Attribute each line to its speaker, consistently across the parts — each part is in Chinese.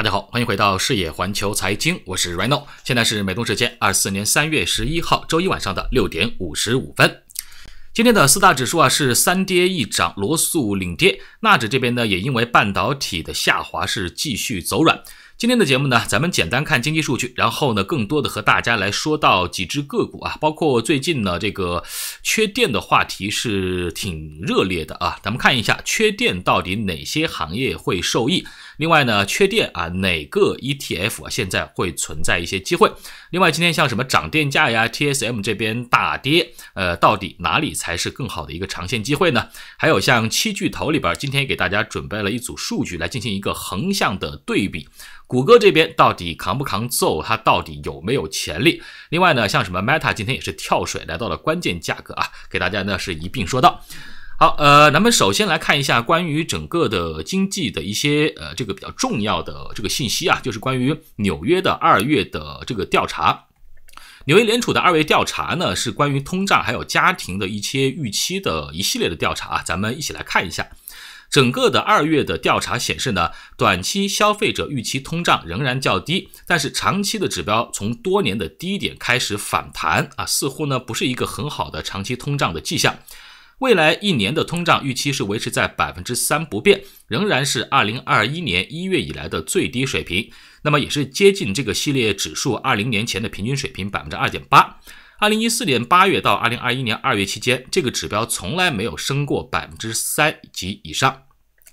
Speaker 1: 大家好，欢迎回到视野环球财经，我是 Rino，现在是美东时间二四年三月十一号周一晚上的六点五十五分。今天的四大指数啊是三跌一涨，罗素领跌，纳指这边呢也因为半导体的下滑是继续走软。今天的节目呢，咱们简单看经济数据，然后呢更多的和大家来说到几只个股啊，包括最近呢这个缺电的话题是挺热烈的啊，咱们看一下缺电到底哪些行业会受益。另外呢，缺电啊，哪个 ETF 啊现在会存在一些机会？另外今天像什么涨电价呀，TSM 这边大跌，呃，到底哪里才是更好的一个长线机会呢？还有像七巨头里边，今天给大家准备了一组数据来进行一个横向的对比，谷歌这边到底扛不扛揍？它到底有没有潜力？另外呢，像什么 Meta，今天也是跳水来到了关键价格啊，给大家呢是一并说到。好，呃，咱们首先来看一下关于整个的经济的一些呃这个比较重要的这个信息啊，就是关于纽约的二月的这个调查。纽约联储的二月调查呢，是关于通胀还有家庭的一些预期的一系列的调查啊。咱们一起来看一下，整个的二月的调查显示呢，短期消费者预期通胀仍然较低，但是长期的指标从多年的低点开始反弹啊，似乎呢不是一个很好的长期通胀的迹象。未来一年的通胀预期是维持在百分之三不变，仍然是二零二一年一月以来的最低水平，那么也是接近这个系列指数二零年前的平均水平百分之二点八。二零一四年八月到二零二一年二月期间，这个指标从来没有升过百分之三及以上。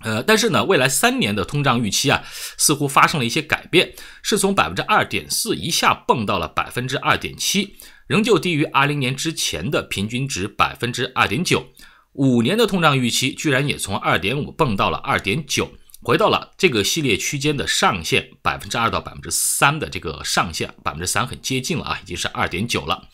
Speaker 1: 呃，但是呢，未来三年的通胀预期啊，似乎发生了一些改变，是从百分之二点四一下蹦到了百分之二点七。仍旧低于二零年之前的平均值百分之二点九，五年的通胀预期居然也从二点五蹦到了二点九，回到了这个系列区间的上限百分之二到百分之三的这个上限百分之三很接近了啊，已经是二点九了。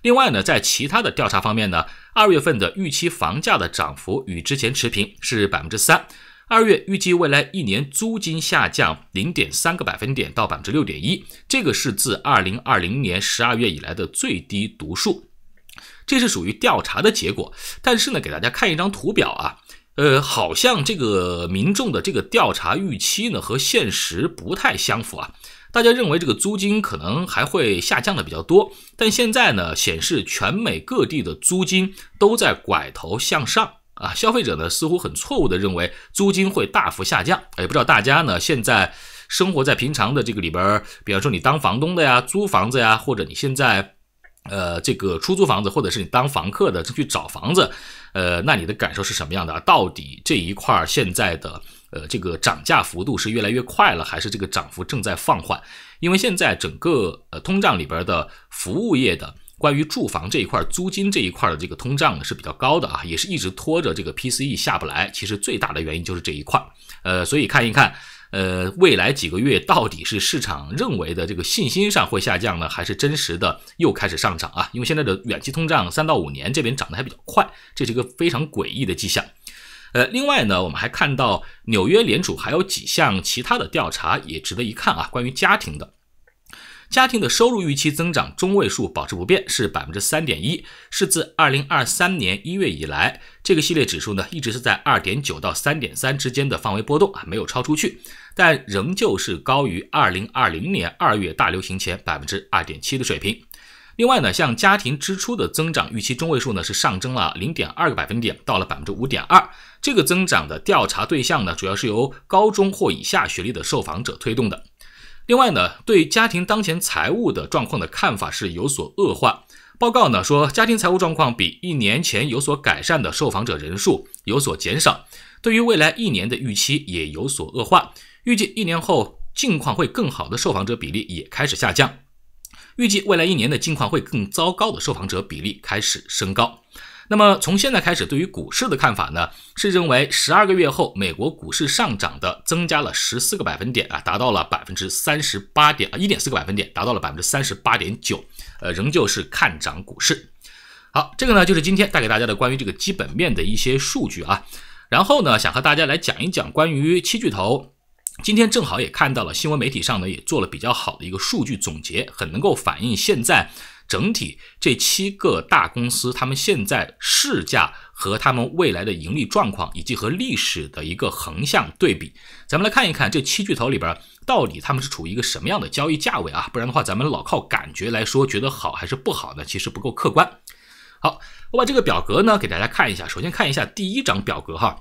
Speaker 1: 另外呢，在其他的调查方面呢，二月份的预期房价的涨幅与之前持平，是百分之三。二月预计未来一年租金下降零点三个百分点到百分之六点一，这个是自二零二零年十二月以来的最低读数。这是属于调查的结果，但是呢，给大家看一张图表啊，呃，好像这个民众的这个调查预期呢和现实不太相符啊。大家认为这个租金可能还会下降的比较多，但现在呢显示全美各地的租金都在拐头向上。啊，消费者呢似乎很错误的认为租金会大幅下降，也不知道大家呢现在生活在平常的这个里边，比方说你当房东的呀，租房子呀，或者你现在，呃，这个出租房子，或者是你当房客的，正去找房子，呃，那你的感受是什么样的？到底这一块现在的呃这个涨价幅度是越来越快了，还是这个涨幅正在放缓？因为现在整个呃通胀里边的服务业的。关于住房这一块，租金这一块的这个通胀呢是比较高的啊，也是一直拖着这个 P C E 下不来。其实最大的原因就是这一块，呃，所以看一看，呃，未来几个月到底是市场认为的这个信心上会下降呢，还是真实的又开始上涨啊？因为现在的远期通胀三到五年这边涨得还比较快，这是一个非常诡异的迹象。呃，另外呢，我们还看到纽约联储还有几项其他的调查也值得一看啊，关于家庭的。家庭的收入预期增长中位数保持不变，是百分之三点一，是自二零二三年一月以来，这个系列指数呢一直是在二点九到三点三之间的范围波动啊，没有超出去，但仍旧是高于二零二零年二月大流行前百分之二点七的水平。另外呢，像家庭支出的增长预期中位数呢是上升了零点二个百分点，到了百分之五点二。这个增长的调查对象呢，主要是由高中或以下学历的受访者推动的。另外呢，对家庭当前财务的状况的看法是有所恶化。报告呢说，家庭财务状况比一年前有所改善的受访者人数有所减少，对于未来一年的预期也有所恶化。预计一年后境况会更好的受访者比例也开始下降，预计未来一年的境况会更糟糕的受访者比例开始升高。那么从现在开始，对于股市的看法呢，是认为十二个月后美国股市上涨的增加了十四个百分点啊，达到了百分之三十八点一点四个百分点，达到了百分之三十八点九，呃，仍旧是看涨股市。好，这个呢就是今天带给大家的关于这个基本面的一些数据啊，然后呢想和大家来讲一讲关于七巨头，今天正好也看到了新闻媒体上呢也做了比较好的一个数据总结，很能够反映现在。整体这七个大公司，他们现在市价和他们未来的盈利状况，以及和历史的一个横向对比，咱们来看一看这七巨头里边到底他们是处于一个什么样的交易价位啊？不然的话，咱们老靠感觉来说，觉得好还是不好呢？其实不够客观。好，我把这个表格呢给大家看一下。首先看一下第一张表格哈，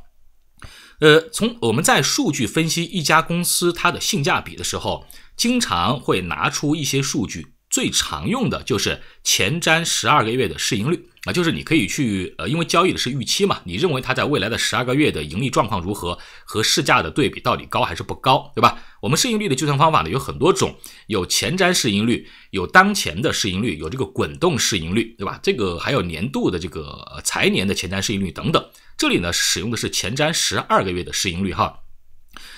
Speaker 1: 呃，从我们在数据分析一家公司它的性价比的时候，经常会拿出一些数据。最常用的就是前瞻十二个月的市盈率啊，就是你可以去呃，因为交易的是预期嘛，你认为它在未来的十二个月的盈利状况如何和市价的对比到底高还是不高，对吧？我们市盈率的计算方法呢有很多种，有前瞻市盈率，有当前的市盈率，有这个滚动市盈率，对吧？这个还有年度的这个财年的前瞻市盈率等等。这里呢，使用的是前瞻十二个月的市盈率哈，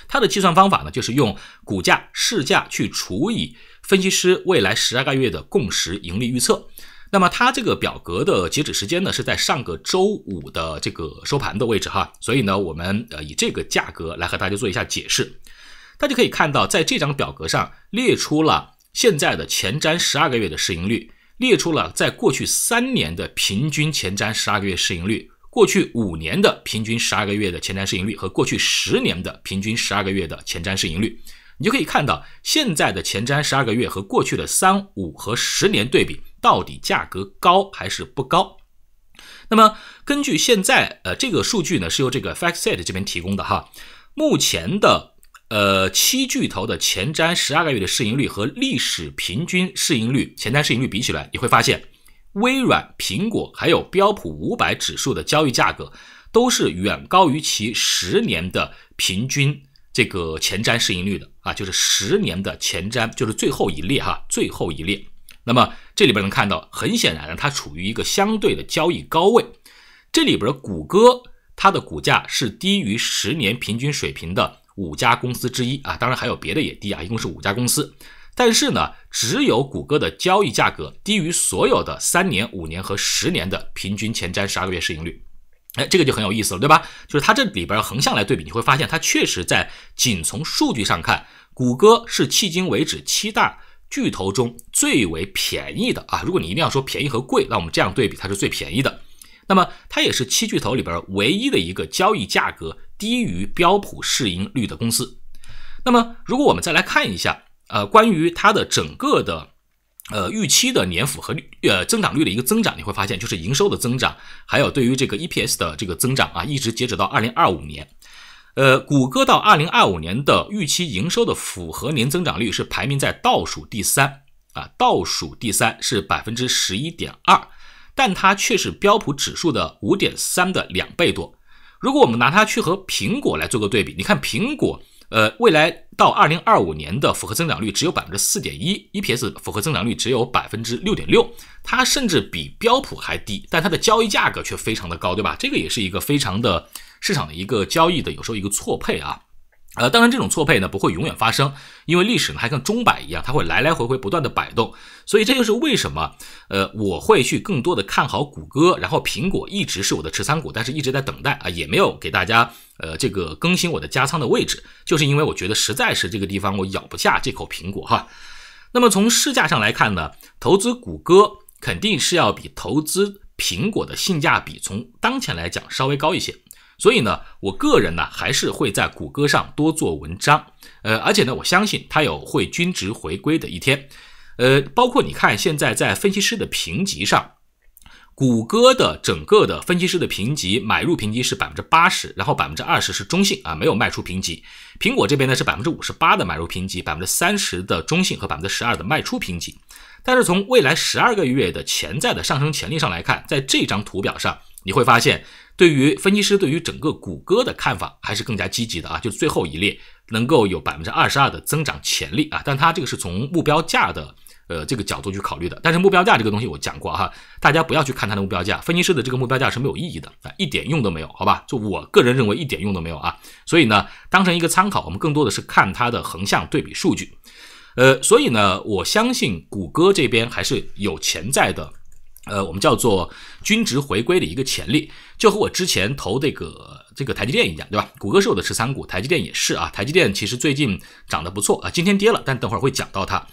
Speaker 1: 它的计算方法呢就是用股价市价去除以。分析师未来十二个月的共识盈利预测。那么，它这个表格的截止时间呢，是在上个周五的这个收盘的位置哈。所以呢，我们呃以这个价格来和大家做一下解释。大家可以看到，在这张表格上列出了现在的前瞻十二个月的市盈率，列出了在过去三年的平均前瞻十二个月市盈率，过去五年的平均十二个月的前瞻市盈率和过去十年的平均十二个月的前瞻市盈率。你就可以看到现在的前瞻十二个月和过去的三五和十年对比，到底价格高还是不高？那么根据现在呃这个数据呢，是由这个 FactSet 这边提供的哈。目前的呃七巨头的前瞻十二个月的市盈率和历史平均市盈率、前瞻市盈率比起来，你会发现，微软、苹果还有标普五百指数的交易价格都是远高于其十年的平均这个前瞻市盈率的。啊，就是十年的前瞻，就是最后一列哈，最后一列。那么这里边能看到，很显然呢，它处于一个相对的交易高位。这里边谷歌它的股价是低于十年平均水平的五家公司之一啊，当然还有别的也低啊，一共是五家公司。但是呢，只有谷歌的交易价格低于所有的三年、五年和十年的平均前瞻十二个月市盈率。哎，这个就很有意思了，对吧？就是它这里边横向来对比，你会发现它确实在仅从数据上看。谷歌是迄今为止七大巨头中最为便宜的啊！如果你一定要说便宜和贵，那我们这样对比，它是最便宜的。那么，它也是七巨头里边唯一的一个交易价格低于标普市盈率的公司。那么，如果我们再来看一下，呃，关于它的整个的，呃，预期的年复合率，呃，增长率的一个增长，你会发现，就是营收的增长，还有对于这个 EPS 的这个增长啊，一直截止到二零二五年。呃，谷歌到二零二五年的预期营收的复合年增长率是排名在倒数第三啊，倒数第三是百分之十一点二，但它却是标普指数的五点三的两倍多。如果我们拿它去和苹果来做个对比，你看苹果，呃，未来到二零二五年的复合增长率只有百分之四点一，EPS 复合增长率只有百分之六点六，它甚至比标普还低，但它的交易价格却非常的高，对吧？这个也是一个非常的。市场的一个交易的有时候一个错配啊，呃，当然这种错配呢不会永远发生，因为历史呢还跟钟摆一样，它会来来回回不断的摆动，所以这就是为什么呃我会去更多的看好谷歌，然后苹果一直是我的持仓股，但是一直在等待啊，也没有给大家呃这个更新我的加仓的位置，就是因为我觉得实在是这个地方我咬不下这口苹果哈。那么从市价上来看呢，投资谷歌肯定是要比投资苹果的性价比从当前来讲稍微高一些。所以呢，我个人呢还是会在谷歌上多做文章，呃，而且呢，我相信它有会均值回归的一天，呃，包括你看现在在分析师的评级上，谷歌的整个的分析师的评级，买入评级是百分之八十，然后百分之二十是中性啊，没有卖出评级。苹果这边呢是百分之五十八的买入评级，百分之三十的中性和百分之十二的卖出评级。但是从未来十二个月的潜在的上升潜力上来看，在这张图表上你会发现。对于分析师对于整个谷歌的看法还是更加积极的啊，就最后一列能够有百分之二十二的增长潜力啊，但它这个是从目标价的呃这个角度去考虑的，但是目标价这个东西我讲过哈，大家不要去看它的目标价，分析师的这个目标价是没有意义的啊，一点用都没有，好吧？就我个人认为一点用都没有啊，所以呢，当成一个参考，我们更多的是看它的横向对比数据，呃，所以呢，我相信谷歌这边还是有潜在的。呃，我们叫做均值回归的一个潜力，就和我之前投这个这个台积电一样，对吧？谷歌是我的持仓股，台积电也是啊。台积电其实最近涨得不错啊，今天跌了，但等会儿会讲到它。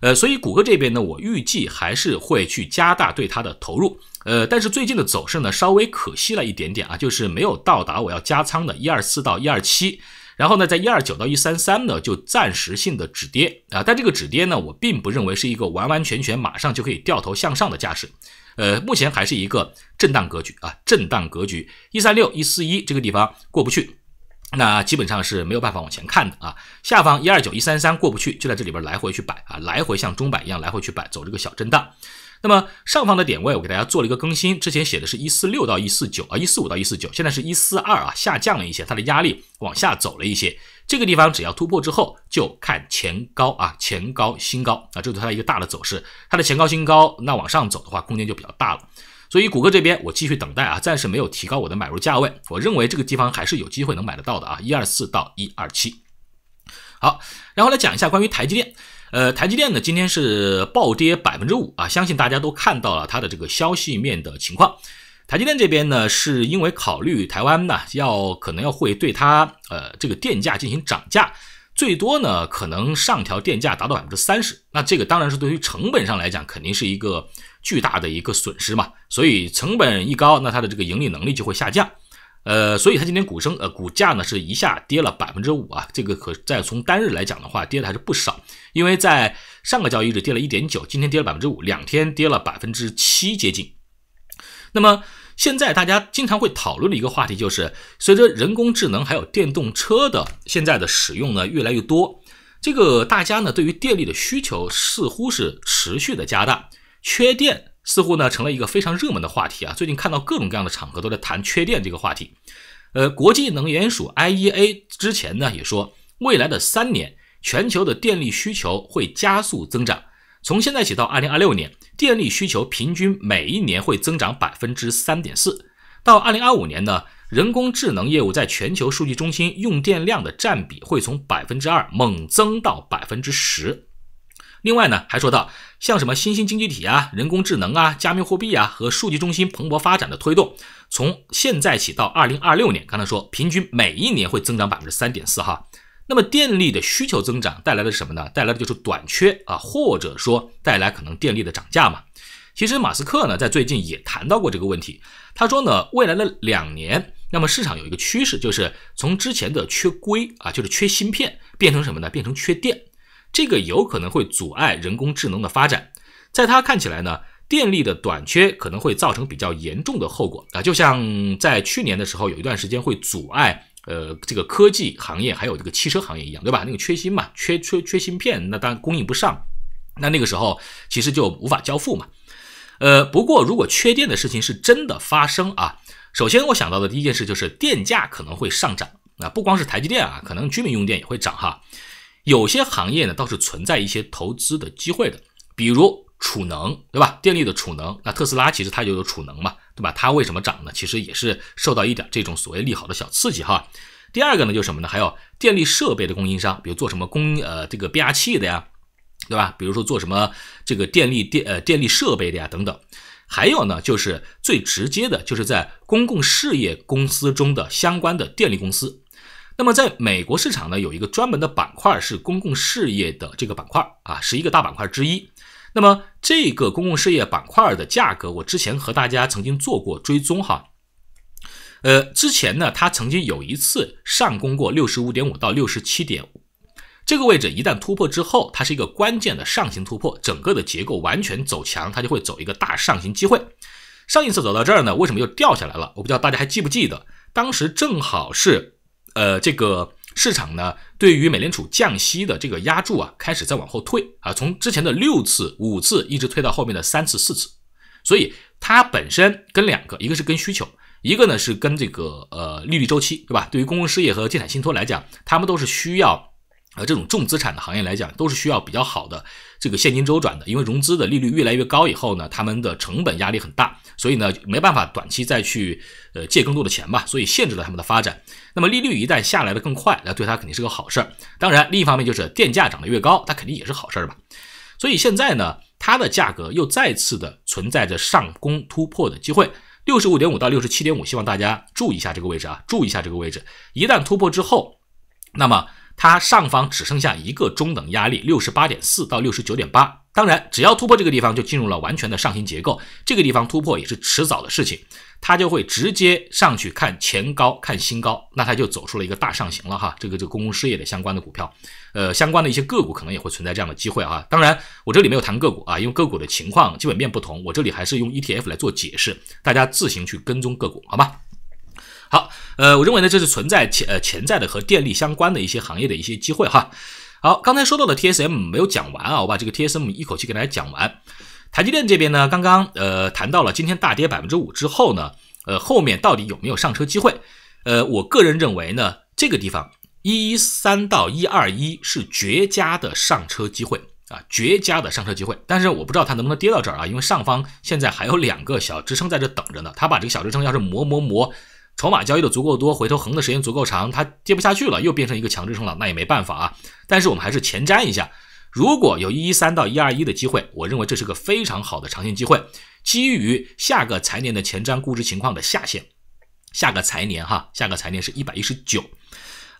Speaker 1: 呃，所以谷歌这边呢，我预计还是会去加大对它的投入。呃，但是最近的走势呢，稍微可惜了一点点啊，就是没有到达我要加仓的一二四到一二七。然后呢，在一二九到一三三呢，就暂时性的止跌啊，但这个止跌呢，我并不认为是一个完完全全马上就可以掉头向上的架势，呃，目前还是一个震荡格局啊，震荡格局，一三六一四一这个地方过不去，那基本上是没有办法往前看的啊，下方一二九一三三过不去，就在这里边来回去摆啊，来回像钟摆一样来回去摆，走这个小震荡。那么上方的点位，我给大家做了一个更新。之前写的是一四六到一四九啊，一四五到一四九，现在是一四二啊，下降了一些，它的压力往下走了一些。这个地方只要突破之后，就看前高啊，前高新高啊，这是它一个大的走势。它的前高新高，那往上走的话，空间就比较大了。所以谷歌这边我继续等待啊，暂时没有提高我的买入价位。我认为这个地方还是有机会能买得到的啊，一二四到一二七。好，然后来讲一下关于台积电。呃，台积电呢，今天是暴跌百分之五啊！相信大家都看到了它的这个消息面的情况。台积电这边呢，是因为考虑台湾呢要可能要会对它呃这个电价进行涨价，最多呢可能上调电价达到百分之三十。那这个当然是对于成本上来讲，肯定是一个巨大的一个损失嘛。所以成本一高，那它的这个盈利能力就会下降。呃，所以它今天股升呃股价呢是一下跌了百分之五啊！这个可再从单日来讲的话，跌的还是不少。因为在上个交易日跌了一点九，今天跌了百分之五，两天跌了百分之七接近。那么现在大家经常会讨论的一个话题就是，随着人工智能还有电动车的现在的使用呢越来越多，这个大家呢对于电力的需求似乎是持续的加大，缺电似乎呢成了一个非常热门的话题啊。最近看到各种各样的场合都在谈缺电这个话题。呃，国际能源署 IEA 之前呢也说，未来的三年。全球的电力需求会加速增长，从现在起到二零二六年，电力需求平均每一年会增长百分之三点四。到二零二五年呢，人工智能业务在全球数据中心用电量的占比会从百分之二猛增到百分之十。另外呢，还说到像什么新兴经济体啊、人工智能啊、加密货币啊和数据中心蓬勃发展的推动，从现在起到二零二六年，刚才说平均每一年会增长百分之三点四哈。那么电力的需求增长带来的什么呢？带来的就是短缺啊，或者说带来可能电力的涨价嘛。其实马斯克呢在最近也谈到过这个问题，他说呢，未来的两年，那么市场有一个趋势，就是从之前的缺硅啊，就是缺芯片，变成什么呢？变成缺电。这个有可能会阻碍人工智能的发展。在他看起来呢，电力的短缺可能会造成比较严重的后果啊，就像在去年的时候有一段时间会阻碍。呃，这个科技行业还有这个汽车行业一样，对吧？那个缺芯嘛，缺缺缺芯片，那当然供应不上，那那个时候其实就无法交付嘛。呃，不过如果缺电的事情是真的发生啊，首先我想到的第一件事就是电价可能会上涨，那不光是台积电啊，可能居民用电也会涨哈。有些行业呢倒是存在一些投资的机会的，比如储能，对吧？电力的储能，那特斯拉其实它就有储能嘛。对吧？它为什么涨呢？其实也是受到一点这种所谓利好的小刺激哈。第二个呢，就是什么呢？还有电力设备的供应商，比如做什么供呃这个变压器的呀，对吧？比如说做什么这个电力电呃电力设备的呀等等。还有呢，就是最直接的，就是在公共事业公司中的相关的电力公司。那么在美国市场呢，有一个专门的板块是公共事业的这个板块啊，是一个大板块之一。那么这个公共事业板块的价格，我之前和大家曾经做过追踪哈，呃，之前呢，它曾经有一次上攻过六十五点五到六十七点五这个位置，一旦突破之后，它是一个关键的上行突破，整个的结构完全走强，它就会走一个大上行机会。上一次走到这儿呢，为什么又掉下来了？我不知道大家还记不记得，当时正好是呃这个。市场呢，对于美联储降息的这个压注啊，开始在往后退啊，从之前的六次、五次，一直推到后面的三次、四次。所以它本身跟两个，一个是跟需求，一个呢是跟这个呃利率周期，对吧？对于公共事业和地产信托来讲，他们都是需要。呃，这种重资产的行业来讲，都是需要比较好的这个现金周转的，因为融资的利率越来越高以后呢，他们的成本压力很大，所以呢没办法短期再去呃借更多的钱吧，所以限制了他们的发展。那么利率一旦下来的更快，那对它肯定是个好事儿。当然，另一方面就是电价涨得越高，它肯定也是好事儿吧。所以现在呢，它的价格又再次的存在着上攻突破的机会，六十五点五到六十七点五，希望大家注意一下这个位置啊，注意一下这个位置，一旦突破之后，那么。它上方只剩下一个中等压力，六十八点四到六十九点八。当然，只要突破这个地方，就进入了完全的上行结构。这个地方突破也是迟早的事情，它就会直接上去看前高、看新高，那它就走出了一个大上行了哈。这个就公共事业的相关的股票，呃，相关的一些个股可能也会存在这样的机会啊。当然，我这里没有谈个股啊，因为个股的情况、基本面不同，我这里还是用 ETF 来做解释，大家自行去跟踪个股，好吧？好，呃，我认为呢，这是存在潜呃潜在的和电力相关的一些行业的一些机会哈。好，刚才说到的 TSM 没有讲完啊，我把这个 TSM 一口气给大家讲完。台积电这边呢，刚刚呃谈到了今天大跌百分之五之后呢，呃后面到底有没有上车机会？呃，我个人认为呢，这个地方一三到一二一是绝佳的上车机会啊，绝佳的上车机会。但是我不知道它能不能跌到这儿啊，因为上方现在还有两个小支撑在这等着呢。它把这个小支撑要是磨磨磨。筹码交易的足够多，回头横的时间足够长，它跌不下去了，又变成一个强制撑了，那也没办法啊。但是我们还是前瞻一下，如果有一一三到一二一的机会，我认为这是个非常好的长线机会。基于下个财年的前瞻估值情况的下限，下个财年哈，下个财年是一百一十九，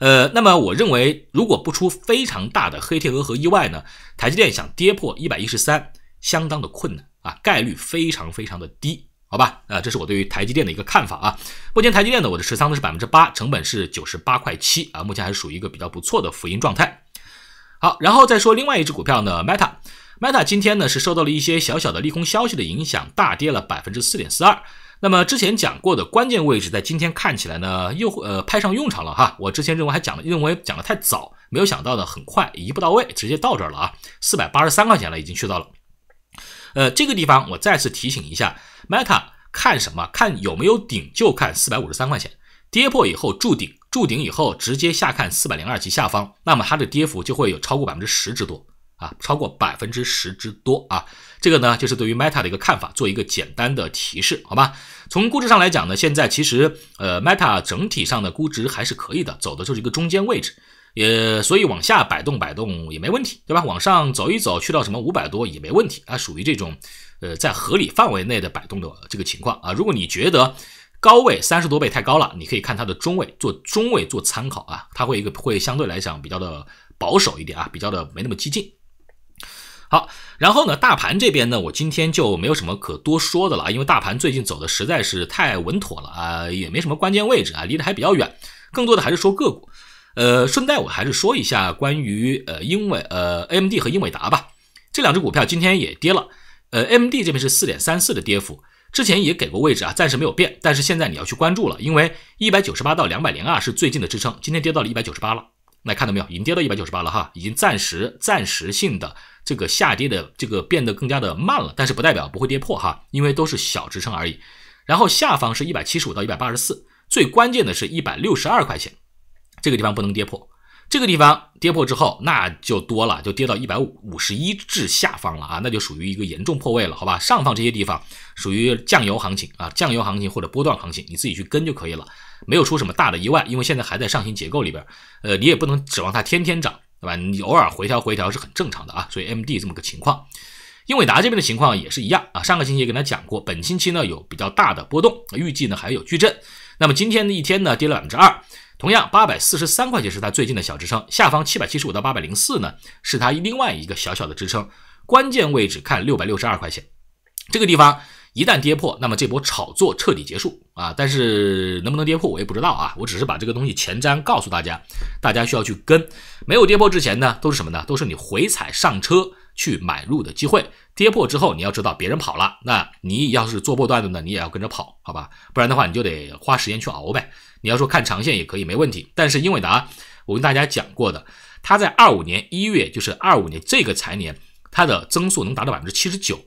Speaker 1: 呃，那么我认为如果不出非常大的黑天鹅和意外呢，台积电想跌破一百一十三，相当的困难啊，概率非常非常的低。好吧，呃，这是我对于台积电的一个看法啊。目前台积电呢，我的持仓呢是百分之八，成本是九十八块七啊，目前还是属于一个比较不错的浮盈状态。好，然后再说另外一只股票呢，Meta。Meta 今天呢是受到了一些小小的利空消息的影响，大跌了百分之四点四二。那么之前讲过的关键位置，在今天看起来呢又呃派上用场了哈。我之前认为还讲了，认为讲的太早，没有想到呢很快一步到位，直接到这儿了啊，四百八十三块钱了，已经去到了。呃，这个地方我再次提醒一下。Meta 看什么？看有没有顶，就看四百五十三块钱跌破以后筑顶，筑顶以后直接下看四百零二级下方，那么它的跌幅就会有超过百分之十之多啊，超过百分之十之多啊。这个呢，就是对于 Meta 的一个看法，做一个简单的提示，好吧？从估值上来讲呢，现在其实呃 Meta 整体上的估值还是可以的，走的就是一个中间位置，也所以往下摆动摆动也没问题，对吧？往上走一走，去到什么五百多也没问题啊，属于这种。呃，在合理范围内的摆动的这个情况啊，如果你觉得高位三十多倍太高了，你可以看它的中位，做中位做参考啊，它会一个会相对来讲比较的保守一点啊，比较的没那么激进。好，然后呢，大盘这边呢，我今天就没有什么可多说的了啊，因为大盘最近走的实在是太稳妥了啊，也没什么关键位置啊，离得还比较远，更多的还是说个股。呃，顺带我还是说一下关于呃英伟呃 A M D 和英伟达吧，这两只股票今天也跌了。呃，MD 这边是四点三四的跌幅，之前也给过位置啊，暂时没有变，但是现在你要去关注了，因为一百九十八到两百零二是最近的支撑，今天跌到了一百九十八了，那看到没有，已经跌到一百九十八了哈，已经暂时暂时性的这个下跌的这个变得更加的慢了，但是不代表不会跌破哈，因为都是小支撑而已，然后下方是一百七十五到一百八十四，最关键的是一百六十二块钱，这个地方不能跌破。这个地方跌破之后，那就多了，就跌到一百五十一至下方了啊，那就属于一个严重破位了，好吧？上方这些地方属于酱油行情啊，酱油行情或者波段行情，你自己去跟就可以了，没有出什么大的意外，因为现在还在上行结构里边，呃，你也不能指望它天天涨，对吧？你偶尔回调回调是很正常的啊，所以 M D 这么个情况，英伟达这边的情况也是一样啊，上个星期也跟他讲过，本星期呢有比较大的波动，预计呢还有巨震，那么今天的一天呢跌了百分之二。同样，八百四十三块钱是它最近的小支撑，下方七百七十五到八百零四呢，是它另外一个小小的支撑。关键位置看六百六十二块钱，这个地方一旦跌破，那么这波炒作彻底结束啊！但是能不能跌破我也不知道啊，我只是把这个东西前瞻告诉大家，大家需要去跟。没有跌破之前呢，都是什么呢？都是你回踩上车去买入的机会。跌破之后，你要知道别人跑了，那你要是做波段的呢，你也要跟着跑，好吧？不然的话，你就得花时间去熬呗。你要说看长线也可以没问题，但是英伟达，我跟大家讲过的，它在二五年一月，就是二五年这个财年，它的增速能达到百分之七十九，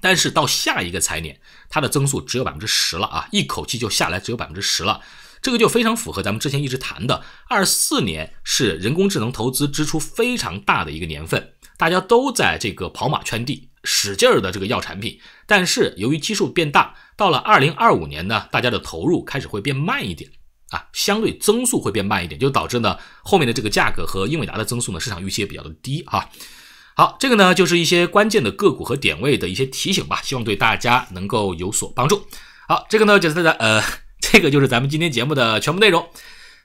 Speaker 1: 但是到下一个财年，它的增速只有百分之十了啊，一口气就下来只有百分之十了，这个就非常符合咱们之前一直谈的，二四年是人工智能投资支出非常大的一个年份，大家都在这个跑马圈地，使劲儿的这个要产品，但是由于基数变大，到了二零二五年呢，大家的投入开始会变慢一点。啊，相对增速会变慢一点，就导致呢后面的这个价格和英伟达的增速呢，市场预期也比较的低哈。好，这个呢就是一些关键的个股和点位的一些提醒吧，希望对大家能够有所帮助。好，这个呢就是大家呃，这个就是咱们今天节目的全部内容。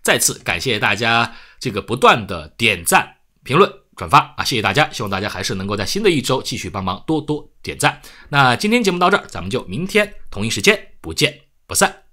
Speaker 1: 再次感谢大家这个不断的点赞、评论、转发啊，谢谢大家，希望大家还是能够在新的一周继续帮忙多多点赞。那今天节目到这儿，咱们就明天同一时间不见不散。